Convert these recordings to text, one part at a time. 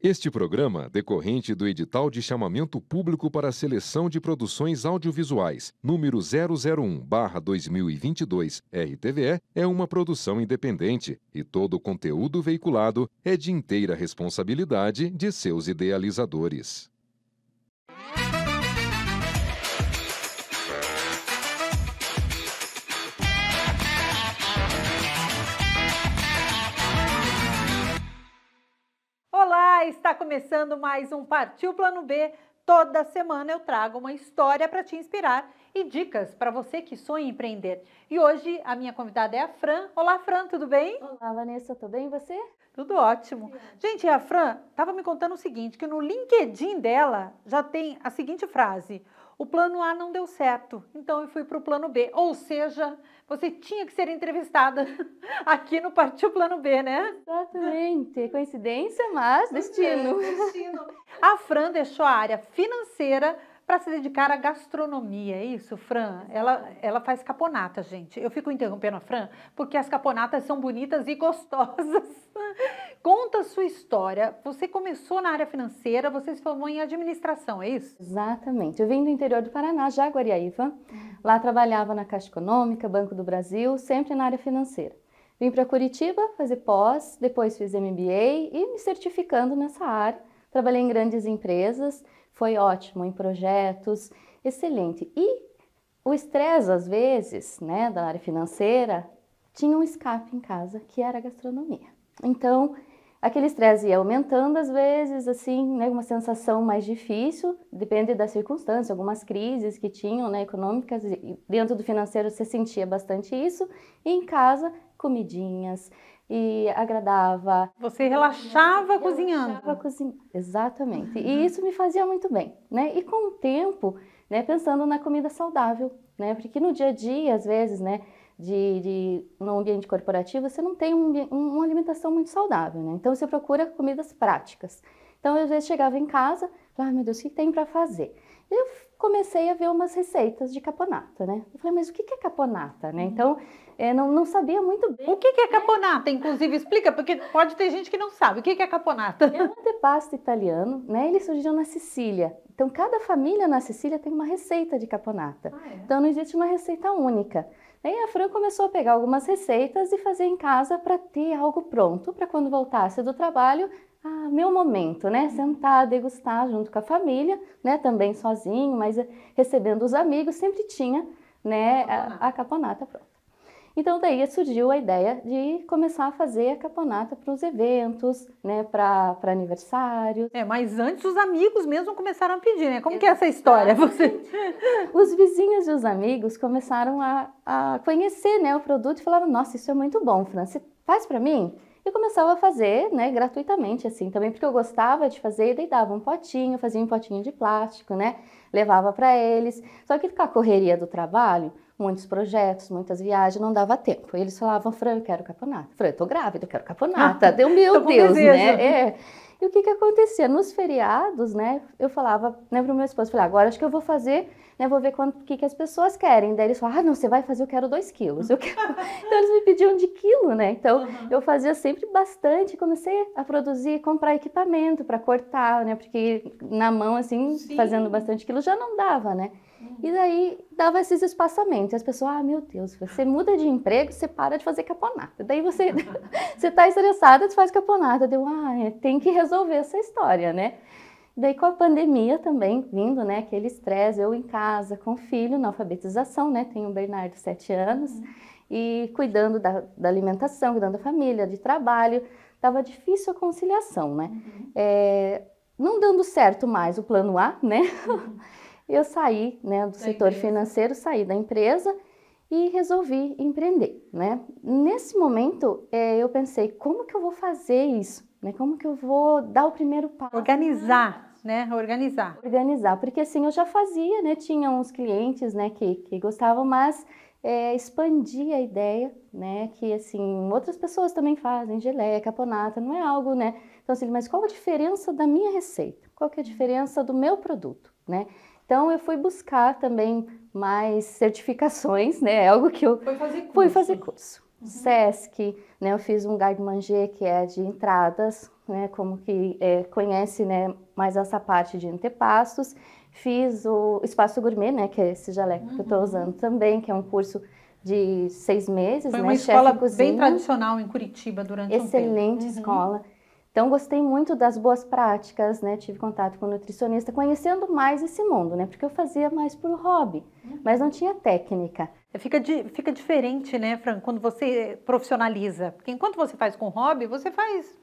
Este programa, decorrente do edital de chamamento público para a seleção de produções audiovisuais, número 001-2022 RTVE, é uma produção independente e todo o conteúdo veiculado é de inteira responsabilidade de seus idealizadores. está começando mais um Partiu Plano B. Toda semana eu trago uma história para te inspirar e dicas para você que sonha em empreender. E hoje a minha convidada é a Fran. Olá, Fran, tudo bem? Olá, Vanessa, tudo bem? E você? Tudo ótimo. Gente, a Fran estava me contando o seguinte, que no LinkedIn dela já tem a seguinte frase: o plano A não deu certo, então eu fui para o plano B. Ou seja, você tinha que ser entrevistada aqui no Partiu Plano B, né? Exatamente. Coincidência, mas destino. É, destino. A Fran deixou a área financeira para se dedicar à gastronomia, é isso, Fran? Ela, ela faz caponata, gente. Eu fico interrompendo a Fran porque as caponatas são bonitas e gostosas. Conta a sua história. Você começou na área financeira, você se formou em administração, é isso? Exatamente. Eu vim do interior do Paraná, Jaguariaíva. Lá trabalhava na Caixa Econômica, Banco do Brasil, sempre na área financeira. Vim para Curitiba fazer pós, depois fiz MBA e me certificando nessa área. Trabalhei em grandes empresas foi ótimo em projetos, excelente. E o estresse, às vezes, né, da área financeira, tinha um escape em casa que era a gastronomia. Então, Aquele estresse ia aumentando às vezes, assim, né, uma sensação mais difícil, depende da circunstância, algumas crises que tinham, né, econômicas, dentro do financeiro você sentia bastante isso, e em casa, comidinhas, e agradava. Você relaxava eu cozinhando. Relaxava cozinhando, Exatamente. Uhum. E isso me fazia muito bem, né? E com o tempo, né, pensando na comida saudável, né? Porque no dia a dia, às vezes, né, de, de no ambiente corporativo, você não tem um, um, uma alimentação muito saudável, né? Então você procura comidas práticas. Então eu, às vezes chegava em casa, falava, ah, meu Deus, o que tem para fazer? Eu comecei a ver umas receitas de caponata, né? Eu falei, mas o que é caponata, né? Uhum. Então, eh, não, não sabia muito bem. O que é caponata, inclusive? Explica, porque pode ter gente que não sabe. O que é caponata? É um antepasto italiano, né? Ele surgiu na Sicília. Então, cada família na Sicília tem uma receita de caponata. Ah, é? Então, não existe uma receita única. Aí a Fran começou a pegar algumas receitas e fazer em casa para ter algo pronto para quando voltasse do trabalho, ah, meu momento, né? Sentar, degustar junto com a família, né? Também sozinho, mas recebendo os amigos, sempre tinha, né? A, a caponata pronta. Então daí surgiu a ideia de começar a fazer a caponata para os eventos, né, para aniversários. É, mas antes os amigos mesmo começaram a pedir, né? Como que é essa história? Você... os vizinhos e os amigos começaram a, a conhecer né, o produto e falaram, nossa, isso é muito bom, Fran, você faz para mim? e começava a fazer, né, gratuitamente assim, também porque eu gostava de fazer, daí dava um potinho, fazia um potinho de plástico, né, levava para eles. Só que com a correria do trabalho, muitos projetos, muitas viagens, não dava tempo. Eles falavam, Fran, eu quero caponata. Fran, eu tô grávida, eu quero caponata. Deu, meu tá Deus, né? É. E o que, que acontecia? Nos feriados, né, eu falava né, para o meu esposo, falei, ah, agora acho que eu vou fazer, né, vou ver o que, que as pessoas querem. Daí eles falaram, ah, não, você vai fazer, eu quero dois quilos. Eu quero... então eles me pediam de quilo, né? Então uhum. eu fazia sempre bastante, comecei a produzir, comprar equipamento para cortar, né? Porque na mão, assim, Sim. fazendo bastante quilo já não dava, né? Uhum. E daí dava esses espaçamentos. as pessoas, ah, meu Deus, você muda de emprego, você para de fazer caponata. Daí você você tá estressada, você faz caponata. Deu, ah, é, tem que resolver essa história, né? daí com a pandemia também vindo, né, aquele estresse, eu em casa com o filho na alfabetização, né, tenho o Bernardo, sete anos, uhum. e cuidando da, da alimentação, cuidando da família, de trabalho, tava difícil a conciliação, né? Uhum. É, não dando certo mais o plano A, né? Uhum. eu saí né, do da setor empresa. financeiro, saí da empresa e resolvi empreender, né? Nesse momento, é, eu pensei, como que eu vou fazer isso? Né? Como que eu vou dar o primeiro passo? Organizar, né? Organizar. Organizar, porque assim, eu já fazia, né? Tinha uns clientes, né, que, que gostavam, mas é, a ideia, né? Que assim, outras pessoas também fazem geleia, caponata, não é algo, né? Então assim, mas qual a diferença da minha receita? Qual que é a diferença do meu produto, né? Então eu fui buscar também mais certificações, né? É algo que eu Foi fazer curso. fui fazer curso. Uhum. Sesc, né? Eu fiz um guide manger que é de entradas, né? Como que é, conhece, né? Mais essa parte de antepassos. Fiz o espaço gourmet, né? Que é esse jaleco uhum. que eu estou uhum. usando também, que é um curso de seis meses, Foi né? Uma escola bem tradicional em Curitiba durante Excelente um tempo. Excelente uhum. escola. Uhum. Então, gostei muito das boas práticas, né? Tive contato com o nutricionista, conhecendo mais esse mundo, né? Porque eu fazia mais por hobby, uhum. mas não tinha técnica. Fica, di fica diferente, né, Fran, quando você profissionaliza. Porque enquanto você faz com hobby, você faz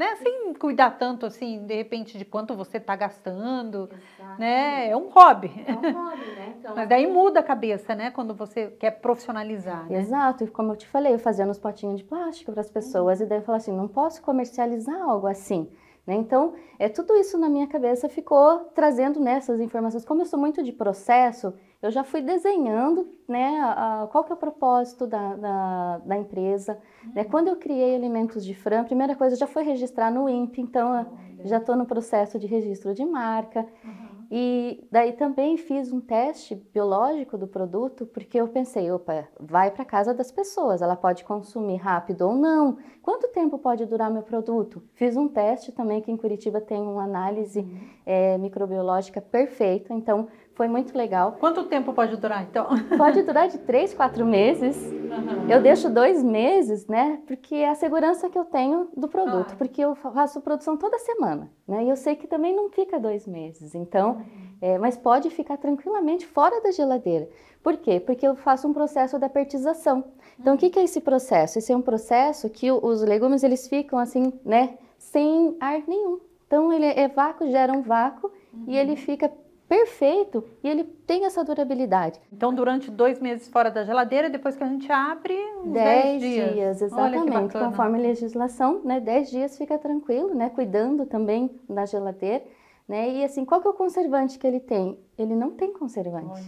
né? Sem cuidar tanto assim, de repente, de quanto você está gastando, né? É um hobby. É um hobby, né? Então, Mas daí é muda a cabeça, né? Quando você quer profissionalizar, né? Exato, e como eu te falei, eu fazia uns potinhos de plástico para as pessoas, uhum. e daí eu falo assim, não posso comercializar algo assim. Né? Então, é, tudo isso na minha cabeça ficou trazendo nessas né, informações. Como eu sou muito de processo, eu já fui desenhando né, a, qual que é o propósito da, da, da empresa. Uhum. Né? Hum. Quando eu criei Alimentos de Fran, a primeira coisa já foi registrar no INPE, então uhum. já estou no processo de registro de marca. Uhum. E daí também fiz um teste biológico do produto, porque eu pensei, opa, vai para casa das pessoas, ela pode consumir rápido ou não. Quanto tempo pode durar meu produto? Fiz um teste também que em Curitiba tem uma análise é, microbiológica perfeita, então foi muito legal. Quanto tempo pode durar, então? Pode durar de três, quatro meses. Uhum. Eu deixo dois meses, né? Porque é a segurança que eu tenho do produto. Ah. Porque eu faço produção toda semana, né? E eu sei que também não fica dois meses. Então, uhum. é, mas pode ficar tranquilamente fora da geladeira. Por quê? Porque eu faço um processo da pertização. Então, uhum. o que, uhum. que é esse processo? Esse é um processo que os legumes, eles ficam assim, né? Sem ar nenhum. Então, ele é vácuo, gera um vácuo e ele uhum. fica perfeito e ele tem essa durabilidade. Então, durante dois meses fora da geladeira, depois que a gente abre, uns dez, dez dias. dias. Exatamente, conforme a legislação, né, dez dias fica tranquilo, né, cuidando também da geladeira. Né? E assim, qual que é o conservante que ele tem? Ele não tem conservante. Olha,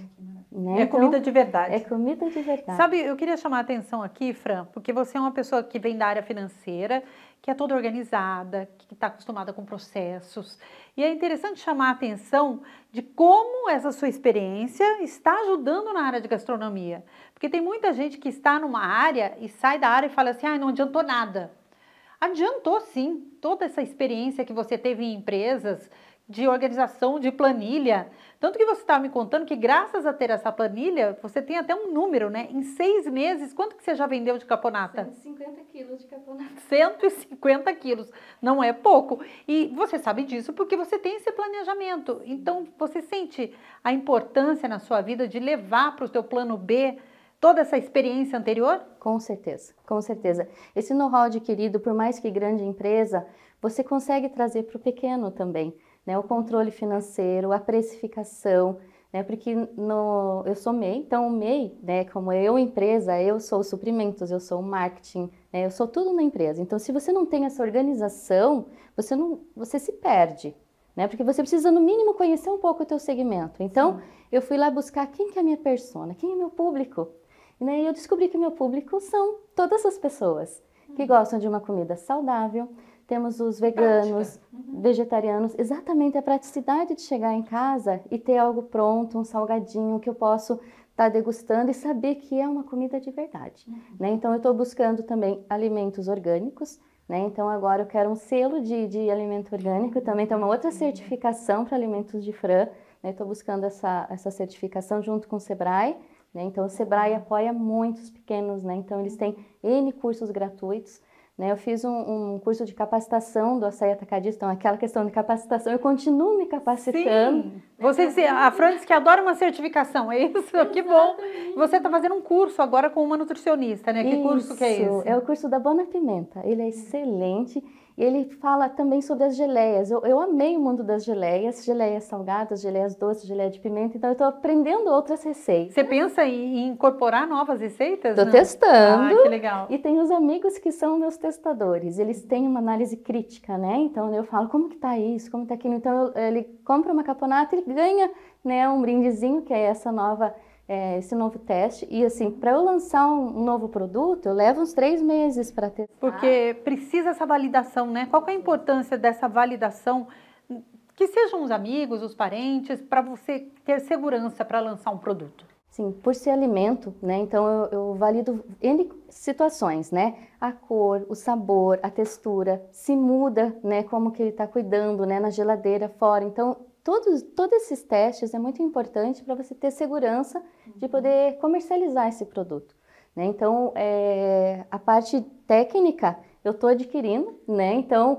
né? É então, comida de verdade. É comida de verdade. Sabe, eu queria chamar a atenção aqui, Fran, porque você é uma pessoa que vem da área financeira, que é toda organizada, que está acostumada com processos. E é interessante chamar a atenção de como essa sua experiência está ajudando na área de gastronomia. Porque tem muita gente que está numa área e sai da área e fala assim: ah, não adiantou nada. Adiantou sim, toda essa experiência que você teve em empresas de organização de planilha. Tanto que você estava tá me contando que graças a ter essa planilha, você tem até um número, né? Em seis meses, quanto que você já vendeu de caponata? 150 quilos de caponata. 150 quilos, não é pouco. E você sabe disso porque você tem esse planejamento. Então, você sente a importância na sua vida de levar para o seu plano B toda essa experiência anterior? Com certeza, com certeza. Esse know-how adquirido, por mais que grande empresa, você consegue trazer para o pequeno também né, o controle financeiro, a precificação, né, porque no, eu sou MEI, então o MEI, né, como é eu empresa, eu sou os suprimentos, eu sou o marketing, né, eu sou tudo na empresa. Então, se você não tem essa organização, você, não, você se perde, né, porque você precisa, no mínimo, conhecer um pouco o teu segmento. Então, Sim. eu fui lá buscar quem que é a minha persona, quem é meu público. E né, eu descobri que meu público são todas as pessoas que hum. gostam de uma comida saudável, temos os veganos, uhum. vegetarianos, exatamente a praticidade de chegar em casa e ter algo pronto, um salgadinho que eu posso estar tá degustando e saber que é uma comida de verdade. Uhum. Né? Então eu estou buscando também alimentos orgânicos, né? Então agora eu quero um selo de, de alimento orgânico, também tem uma outra uhum. certificação para alimentos de frã. Estou né? buscando essa, essa certificação junto com o Sebrae. Né? Então o Sebrae uhum. apoia muitos pequenos, né? então eles têm N cursos gratuitos. Né? Eu fiz um, um, curso de capacitação do açaí atacadista, então aquela questão de capacitação, eu continuo me capacitando. Sim. Você disse, a Francis que adora uma certificação, é isso? Exatamente. Que bom. Você está fazendo um curso agora com uma nutricionista, né? Que isso. curso que é esse? É o curso da Bona Pimenta. Ele é excelente ele fala também sobre as geleias. Eu, eu amei o mundo das geleias, geleias salgadas, geleias doces, geleia de pimenta. Então, eu estou aprendendo outras receitas. Você pensa em incorporar novas receitas? Estou testando. Ah, que legal. E tem os amigos que são meus testadores. Eles têm uma análise crítica, né? Então, eu falo, como que tá isso? Como está aquilo? Então, eu, ele compra uma caponata, ele ganha né, um brindezinho, que é essa nova é, esse novo teste. E assim, para eu lançar um novo produto, eu levo uns três meses para testar. Porque precisa essa validação, né? Qual é a importância dessa validação? Que sejam os amigos, os parentes, para você ter segurança para lançar um produto. Sim, por ser alimento, né? Então eu, eu, valido N situações, né? A cor, o sabor, a textura, se muda, né? Como que ele está cuidando, né? Na geladeira, fora. Então todos, todos esses testes é muito importante para você ter segurança de uhum. poder comercializar esse produto. Né? Então, é, a parte técnica eu estou adquirindo, né? então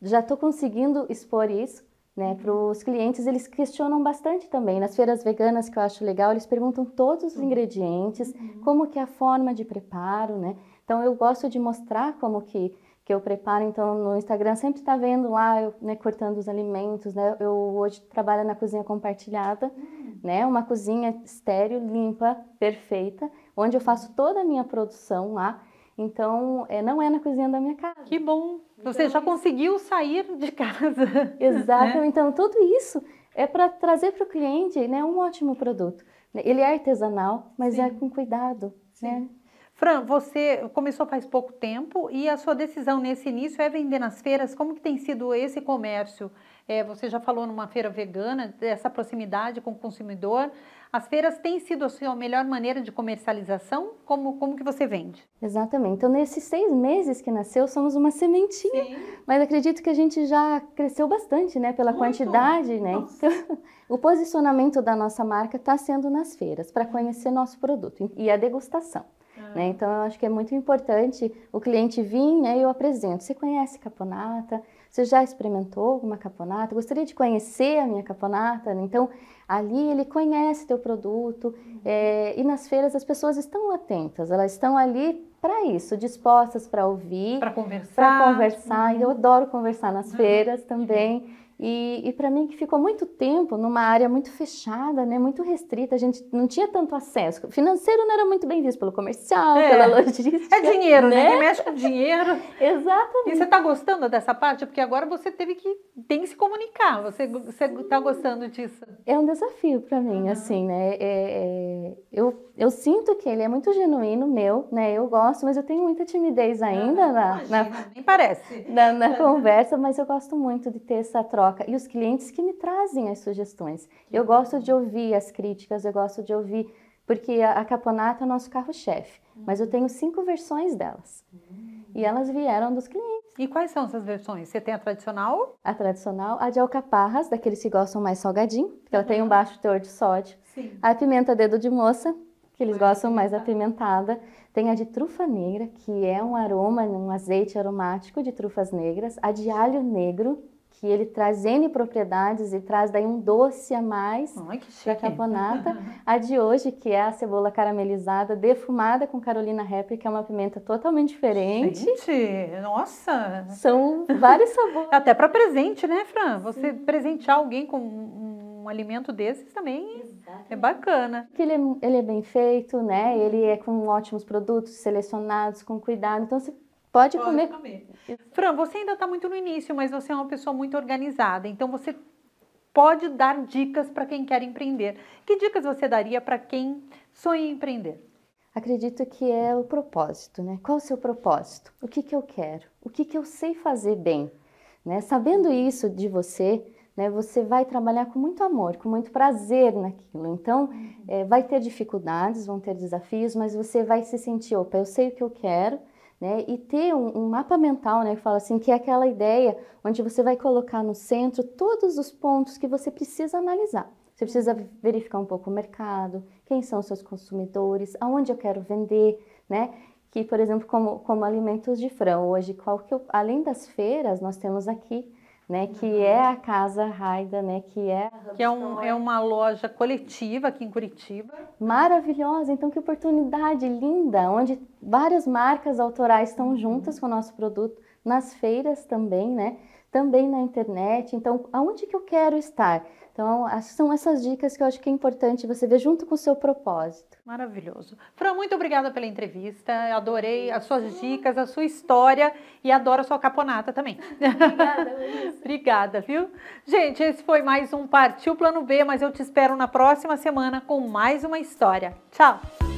já estou conseguindo expor isso. Né? Uhum. para os clientes, eles questionam bastante também. Nas feiras veganas, que eu acho legal, eles perguntam todos os ingredientes, uhum. como que é a forma de preparo, né? Então, eu gosto de mostrar como que que eu preparo, então no Instagram sempre está vendo lá, eu, né, cortando os alimentos, né? Eu hoje trabalho na cozinha compartilhada, hum. né? Uma cozinha estéreo, limpa, perfeita, onde eu faço toda a minha produção lá. Então, é, não é na cozinha da minha casa. Que bom! Então, Você já é conseguiu sair de casa. Exato. Né? Então, tudo isso é para trazer para o cliente né, um ótimo produto. Ele é artesanal, mas é Sim. é com cuidado. Sim. Né? Fran, você começou faz pouco tempo e a sua decisão nesse início é vender nas feiras. Como que tem sido esse comércio? É, você já falou numa feira vegana, dessa proximidade com o consumidor. As feiras têm sido a sua melhor maneira de comercialização? Como, como que você vende? Exatamente. Então, nesses seis meses que nasceu, somos uma sementinha. Sim. Mas acredito que a gente já cresceu bastante, né? Pela Muito. quantidade, né? Então, o posicionamento da nossa marca está sendo nas feiras, para conhecer nosso produto e a degustação. Né? Então, eu acho que é muito importante o cliente vir né, e eu apresento. Você conhece caponata? Você já experimentou alguma caponata? Gostaria de conhecer a minha caponata? Então, ali ele conhece teu produto. Uhum. É, e nas feiras as pessoas estão atentas, elas estão ali para isso, dispostas para ouvir, para conversar. Para conversar. Uhum. Eu adoro conversar nas uhum. feiras também. Uhum. E, e para mim que ficou muito tempo numa área muito fechada, né, muito restrita, a gente não tinha tanto acesso. Financeiro não era muito bem visto pelo comercial, é. pela logística. É dinheiro, né? né? mexe com dinheiro. Exatamente. E você está gostando dessa parte? Porque agora você teve que tem que se comunicar. Você está gostando disso? É um desafio para mim, uhum. assim, né? É, é, eu eu sinto que ele é muito genuíno, meu, né? Eu gosto, mas eu tenho muita timidez ah, ainda ah, na, imagina, na, nem parece. na, na conversa, mas eu gosto muito de ter essa troca. E os clientes que me trazem as sugestões. Eu gosto de ouvir as críticas, eu gosto de ouvir, porque a, a caponata é o nosso carro-chefe, hum. mas eu tenho cinco versões delas. Hum. E elas vieram dos clientes. E quais são essas versões? Você tem a tradicional? A tradicional, a de alcaparras, daqueles que gostam mais salgadinho, porque uhum. ela tem um baixo teor de sódio. Sim. A pimenta dedo de moça, que eles gostam mais apimentada. Tem a de trufa negra, que é um aroma, um azeite aromático de trufas negras. A de alho negro, que ele traz N propriedades e traz daí um doce a mais para a caponata. a de hoje, que é a cebola caramelizada, defumada com Carolina Rapper, que é uma pimenta totalmente diferente. Gente, nossa! São vários sabores. Até para presente, né, Fran? Você Sim. presentear alguém com um um alimento desses também é Exatamente. é bacana. Porque ele é, ele é bem feito, né? Ele é com ótimos produtos selecionados, com cuidado. Então você Pode, Pode comer. comer. Fran, você ainda está muito no início, mas você é uma pessoa muito organizada. Então você pode dar dicas para quem quer empreender. Que dicas você daria para quem sonha em empreender? Acredito que é o propósito, né? Qual o seu propósito? O que, que eu quero? O que, que eu sei fazer bem? Né? Sabendo isso de você, né, você vai trabalhar com muito amor, com muito prazer naquilo. Então, é, vai ter dificuldades, vão ter desafios, mas você vai se sentir, opa, eu sei o que eu quero, né, e ter um, um, mapa mental, né, que fala assim, que é aquela ideia onde você vai colocar no centro todos os pontos que você precisa analisar. Você precisa verificar um pouco o mercado, quem são os seus consumidores, aonde eu quero vender, né? Que, por exemplo, como, como alimentos de frão, hoje, qual que eu, além das feiras, nós temos aqui né, que uhum. é a Casa Raida, né, que é que é, um, é, uma loja coletiva aqui em Curitiba. Maravilhosa, então que oportunidade linda, onde várias marcas autorais estão uhum. juntas com o nosso produto nas feiras também, né? Também na internet. Então, aonde que eu quero estar? Então, são essas dicas que eu acho que é importante você ver junto com o seu propósito. Maravilhoso. Fran, muito obrigada pela entrevista. Eu adorei as suas dicas, a sua história e adoro a sua caponata também. Obrigada, Obrigada, viu? Gente, esse foi mais um Partiu Plano B, mas eu te espero na próxima semana com mais uma história. Tchau!